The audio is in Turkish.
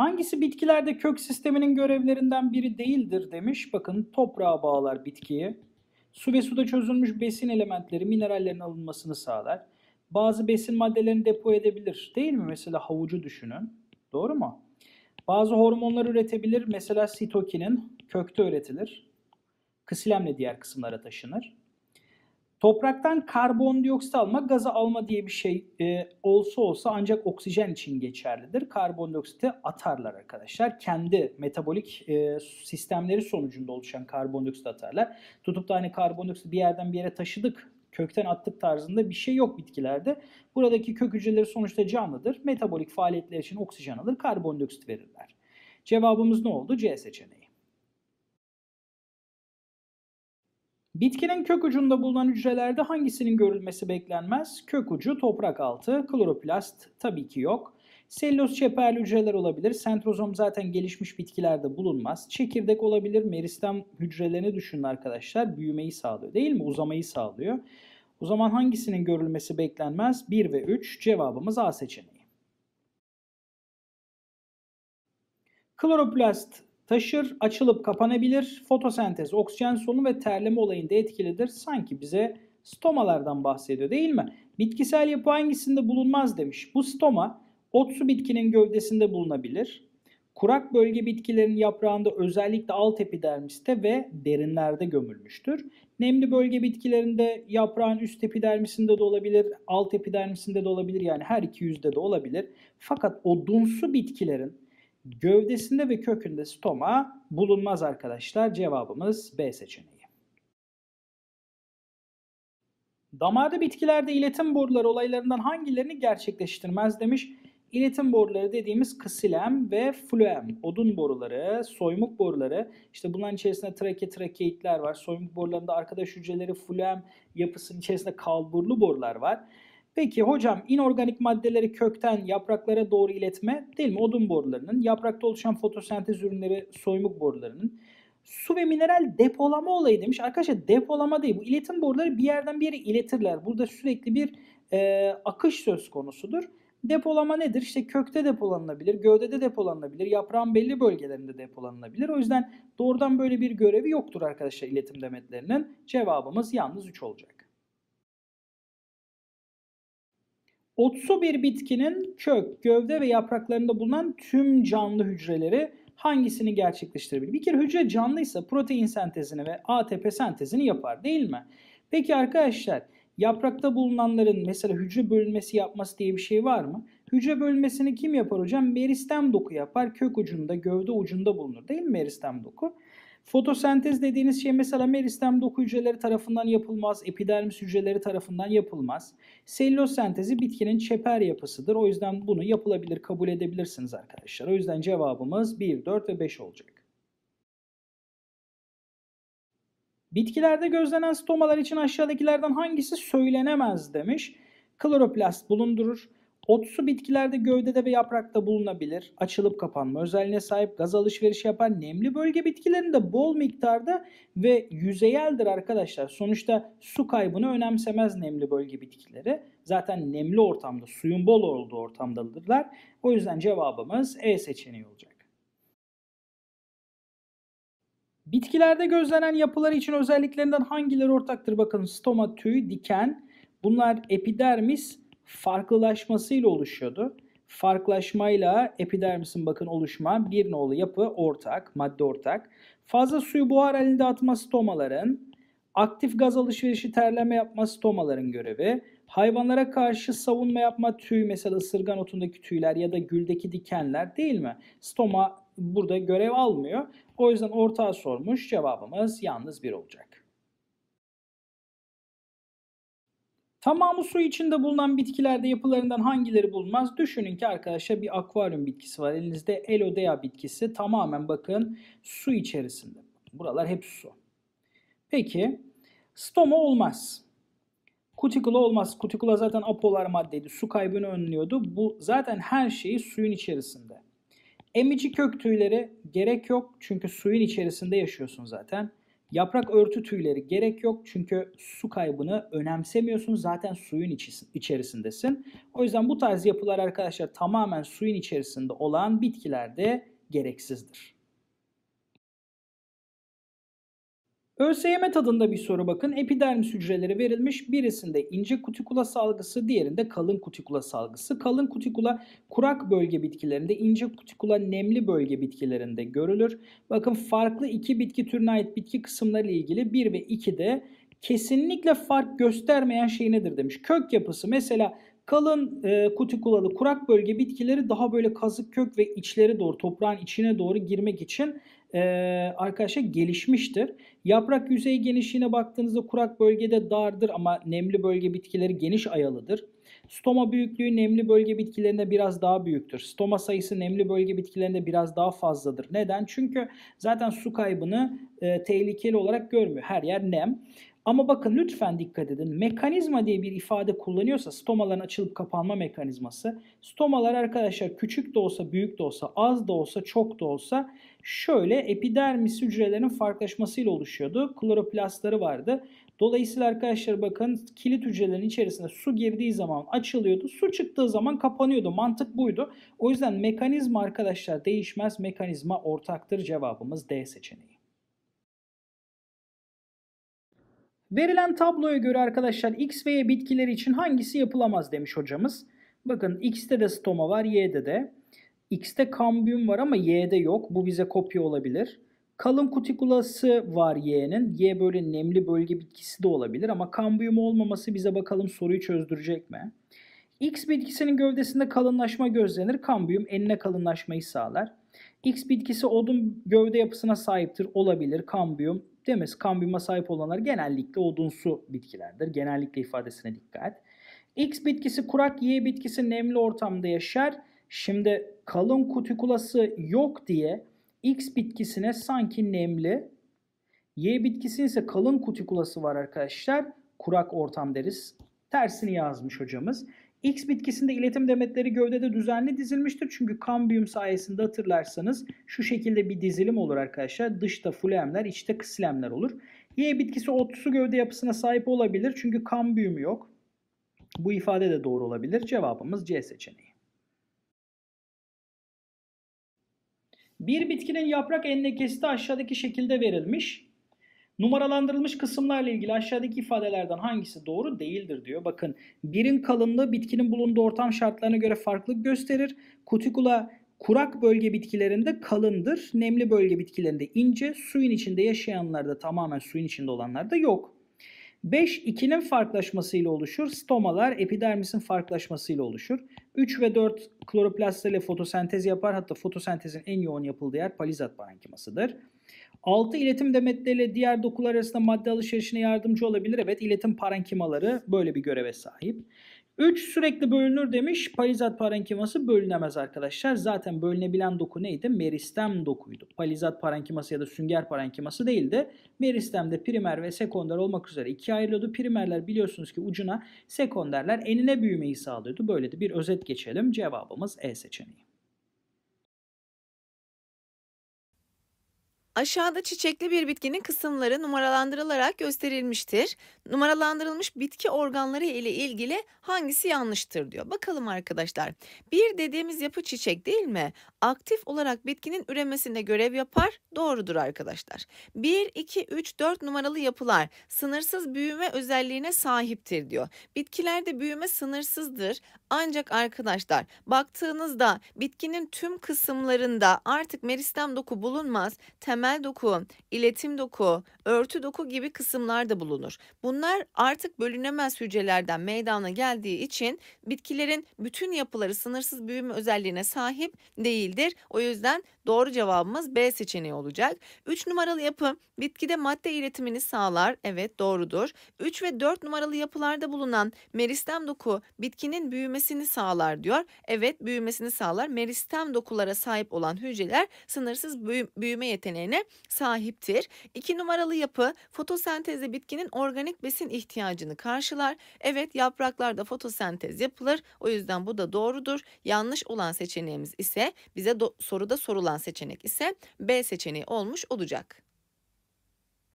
Hangisi bitkilerde kök sisteminin görevlerinden biri değildir demiş. Bakın toprağa bağlar bitkiyi. Su ve suda çözülmüş besin elementleri minerallerin alınmasını sağlar. Bazı besin maddelerini depo edebilir. Değil mi? Mesela havucu düşünün. Doğru mu? Bazı hormonlar üretebilir. Mesela sitokinin kökte üretilir. Kısilemle diğer kısımlara taşınır. Topraktan karbondioksit alma, gazı alma diye bir şey e, olsa olsa ancak oksijen için geçerlidir. Karbondioksiti atarlar arkadaşlar. Kendi metabolik e, sistemleri sonucunda oluşan karbondioksit atarlar. Tutup da hani karbondioksiti bir yerden bir yere taşıdık, kökten attık tarzında bir şey yok bitkilerde. Buradaki kök hücreleri sonuçta canlıdır. Metabolik faaliyetler için oksijen alır, karbondioksit verirler. Cevabımız ne oldu? C seçeneği. Bitkinin kök ucunda bulunan hücrelerde hangisinin görülmesi beklenmez? Kök ucu, toprak altı, kloroplast tabii ki yok. Selloz çeperli hücreler olabilir. Sentrozom zaten gelişmiş bitkilerde bulunmaz. Çekirdek olabilir. Meristem hücrelerini düşünün arkadaşlar. Büyümeyi sağlıyor değil mi? Uzamayı sağlıyor. O zaman hangisinin görülmesi beklenmez? 1 ve 3 cevabımız A seçeneği. Kloroplast taşır, açılıp kapanabilir, fotosentez, oksijen solunumu ve terleme olayında etkilidir. Sanki bize stomalardan bahsediyor değil mi? Bitkisel yapı hangisinde bulunmaz demiş. Bu stoma otsu bitkinin gövdesinde bulunabilir. Kurak bölge bitkilerin yaprağında özellikle alt epidermiste ve derinlerde gömülmüştür. Nemli bölge bitkilerinde yaprağın üst epidermisinde de olabilir, alt epidermisinde de olabilir yani her iki yüzde de olabilir. Fakat odunsu bitkilerin Gövdesinde ve kökünde stoma bulunmaz arkadaşlar. Cevabımız B seçeneği. Damarda bitkilerde iletim boruları olaylarından hangilerini gerçekleştirmez demiş. İletim boruları dediğimiz ksilem ve fluem, odun boruları, soymuk boruları. İşte bunların içerisinde trake trakeitler var. Soymuk borularında arkadaş hücreleri, fluem yapısının içerisinde kalburlu borular var. Peki hocam inorganik maddeleri kökten yapraklara doğru iletme değil mi? Odun borularının, yaprakta oluşan fotosentez ürünleri soymuk borularının. Su ve mineral depolama olayı demiş. Arkadaşlar depolama değil bu. iletim boruları bir yerden bir yere iletirler. Burada sürekli bir e, akış söz konusudur. Depolama nedir? İşte kökte depolanabilir, gövdede depolanabilir, yaprağın belli bölgelerinde depolanabilir. O yüzden doğrudan böyle bir görevi yoktur arkadaşlar iletim demetlerinin. Cevabımız yalnız 3 olacak. Otsu bir bitkinin kök, gövde ve yapraklarında bulunan tüm canlı hücreleri hangisini gerçekleştirebilir? Bir kere hücre canlıysa protein sentezini ve ATP sentezini yapar değil mi? Peki arkadaşlar yaprakta bulunanların mesela hücre bölünmesi yapması diye bir şey var mı? Hücre bölünmesini kim yapar hocam? Meristem doku yapar. Kök ucunda, gövde ucunda bulunur değil mi meristem doku? Fotosentez dediğiniz şey mesela meristem doku hücreleri tarafından yapılmaz, epidermis hücreleri tarafından yapılmaz. Selüloz sentezi bitkinin çeper yapısıdır. O yüzden bunu yapılabilir, kabul edebilirsiniz arkadaşlar. O yüzden cevabımız 1, 4 ve 5 olacak. Bitkilerde gözlenen stomalar için aşağıdakilerden hangisi söylenemez demiş. Kloroplast bulundurur. Otsu bitkilerde gövdede ve yaprakta bulunabilir. Açılıp kapanma özelliğine sahip gaz alışverişi yapan nemli bölge bitkilerinde bol miktarda ve yüzeyeldir arkadaşlar. Sonuçta su kaybını önemsemez nemli bölge bitkileri. Zaten nemli ortamda, suyun bol olduğu ortamdadırlar. O yüzden cevabımız E seçeneği olacak. Bitkilerde gözlenen yapıları için özelliklerinden hangileri ortaktır? Bakın stoma, tüy, diken. Bunlar epidermis, farklılaşmasıyla oluşuyordu. Farklaşmayla epidermisin bakın oluşma bir nolu yapı ortak, madde ortak. Fazla suyu buhar halinde atma stomaların, aktif gaz alışverişi terleme yapma stomaların görevi. Hayvanlara karşı savunma yapma tüy mesela ısırgan otundaki tüyler ya da güldeki dikenler değil mi? Stoma burada görev almıyor. O yüzden ortağı sormuş cevabımız yalnız bir olacak. Tamamı su içinde bulunan bitkilerde yapılarından hangileri bulunmaz? Düşünün ki arkadaşlar bir akvaryum bitkisi var. Elinizde Elodea bitkisi tamamen bakın su içerisinde. Buralar hep su. Peki stoma olmaz. Kutikula olmaz. Kutikula zaten apolar maddeydi. Su kaybını önlüyordu. Bu zaten her şeyi suyun içerisinde. Emici kök tüyleri gerek yok çünkü suyun içerisinde yaşıyorsun zaten. Yaprak örtü tüyleri gerek yok çünkü su kaybını önemsemiyorsun. Zaten suyun içerisindesin. O yüzden bu tarz yapılar arkadaşlar tamamen suyun içerisinde olan bitkilerde gereksizdir. ÖSYM tadında bir soru bakın. Epidermis hücreleri verilmiş. Birisinde ince kutikula salgısı, diğerinde kalın kutikula salgısı. Kalın kutikula kurak bölge bitkilerinde, ince kutikula nemli bölge bitkilerinde görülür. Bakın farklı iki bitki türüne ait bitki kısımları ile ilgili 1 ve 2'de kesinlikle fark göstermeyen şey nedir demiş. Kök yapısı mesela Kalın e, kutikulalı kurak bölge bitkileri daha böyle kazık kök ve içleri doğru toprağın içine doğru girmek için e, arkadaşlar gelişmiştir. Yaprak yüzey genişliğine baktığınızda kurak bölgede dardır ama nemli bölge bitkileri geniş ayalıdır. Stoma büyüklüğü nemli bölge bitkilerinde biraz daha büyüktür. Stoma sayısı nemli bölge bitkilerinde biraz daha fazladır. Neden? Çünkü zaten su kaybını e, tehlikeli olarak görmüyor. Her yer nem. Ama bakın lütfen dikkat edin. Mekanizma diye bir ifade kullanıyorsa stomaların açılıp kapanma mekanizması. Stomalar arkadaşlar küçük de olsa, büyük de olsa, az da olsa, çok da olsa şöyle epidermis hücrelerinin farklılaşmasıyla oluşuyordu. Kloroplastları vardı. Dolayısıyla arkadaşlar bakın kilit hücrelerin içerisinde su girdiği zaman açılıyordu. Su çıktığı zaman kapanıyordu. Mantık buydu. O yüzden mekanizma arkadaşlar değişmez. Mekanizma ortaktır cevabımız D seçeneği. Verilen tabloya göre arkadaşlar X ve Y bitkileri için hangisi yapılamaz demiş hocamız. Bakın X'te de stoma var, Y'de de. X'te kambiyum var ama Y'de yok. Bu bize kopya olabilir. Kalın kutikulası var Y'nin. Y böyle nemli bölge bitkisi de olabilir ama kambiyum olmaması bize bakalım soruyu çözdürecek mi? X bitkisinin gövdesinde kalınlaşma gözlenir. Kambiyum enine kalınlaşmayı sağlar. X bitkisi odun gövde yapısına sahiptir. Olabilir. Kambiyum demesi kambiyuma sahip olanlar genellikle odunsu bitkilerdir. Genellikle ifadesine dikkat. X bitkisi kurak, Y bitkisi nemli ortamda yaşar. Şimdi kalın kutikulası yok diye X bitkisine sanki nemli, Y bitkisinin ise kalın kutikulası var arkadaşlar. Kurak ortam deriz. Tersini yazmış hocamız. X bitkisinde iletim demetleri gövdede düzenli dizilmiştir. Çünkü kambiyum sayesinde hatırlarsanız şu şekilde bir dizilim olur arkadaşlar. Dışta fulemler, içte kıslemler olur. Y bitkisi otusu gövde yapısına sahip olabilir. Çünkü kambiyum yok. Bu ifade de doğru olabilir. Cevabımız C seçeneği. Bir bitkinin yaprak enlekesi de aşağıdaki şekilde verilmiş. Numaralandırılmış kısımlarla ilgili aşağıdaki ifadelerden hangisi doğru değildir diyor. Bakın birin kalınlığı bitkinin bulunduğu ortam şartlarına göre farklılık gösterir. Kutikula kurak bölge bitkilerinde kalındır. Nemli bölge bitkilerinde ince. Suyun içinde yaşayanlar da tamamen suyun içinde olanlar da yok. 5 ikinin farklaşmasıyla oluşur. Stomalar epidermisin farklaşmasıyla oluşur. 3 ve 4 kloroplast ile fotosentez yapar. Hatta fotosentezin en yoğun yapıldığı yer palizat parenkimasıdır. 6 iletim demetleriyle diğer dokular arasında madde alışverişine yardımcı olabilir. Evet iletim parenkimaları böyle bir göreve sahip. 3 sürekli bölünür demiş. Palizat parenkiması bölünemez arkadaşlar. Zaten bölünebilen doku neydi? Meristem dokuydu. Palizat parenkiması ya da sünger parenkiması değildi. Meristemde primer ve sekonder olmak üzere ikiye ayrılıyordu. Primerler biliyorsunuz ki ucuna, sekonderler enine büyümeyi sağlıyordu. Böyle de bir özet geçelim. Cevabımız E seçeneği. Aşağıda çiçekli bir bitkinin kısımları numaralandırılarak gösterilmiştir. Numaralandırılmış bitki organları ile ilgili hangisi yanlıştır diyor. Bakalım arkadaşlar. Bir dediğimiz yapı çiçek değil mi? Aktif olarak bitkinin üremesinde görev yapar. Doğrudur arkadaşlar. 1, 2, 3, 4 numaralı yapılar sınırsız büyüme özelliğine sahiptir diyor. Bitkilerde büyüme sınırsızdır. Ancak arkadaşlar baktığınızda bitkinin tüm kısımlarında artık meristem doku bulunmaz. Temel temel doku, iletim doku, örtü doku gibi kısımlar da bulunur. Bunlar artık bölünemez hücrelerden meydana geldiği için bitkilerin bütün yapıları sınırsız büyüme özelliğine sahip değildir. O yüzden doğru cevabımız B seçeneği olacak. 3 numaralı yapı bitkide madde iletimini sağlar. Evet doğrudur. 3 ve 4 numaralı yapılarda bulunan meristem doku bitkinin büyümesini sağlar diyor. Evet büyümesini sağlar. Meristem dokulara sahip olan hücreler sınırsız büyüme yeteneğine özelliklerine sahiptir. İki numaralı yapı fotosentezle bitkinin organik besin ihtiyacını karşılar. Evet yapraklarda fotosentez yapılır. O yüzden bu da doğrudur. Yanlış olan seçeneğimiz ise bize soruda sorulan seçenek ise B seçeneği olmuş olacak.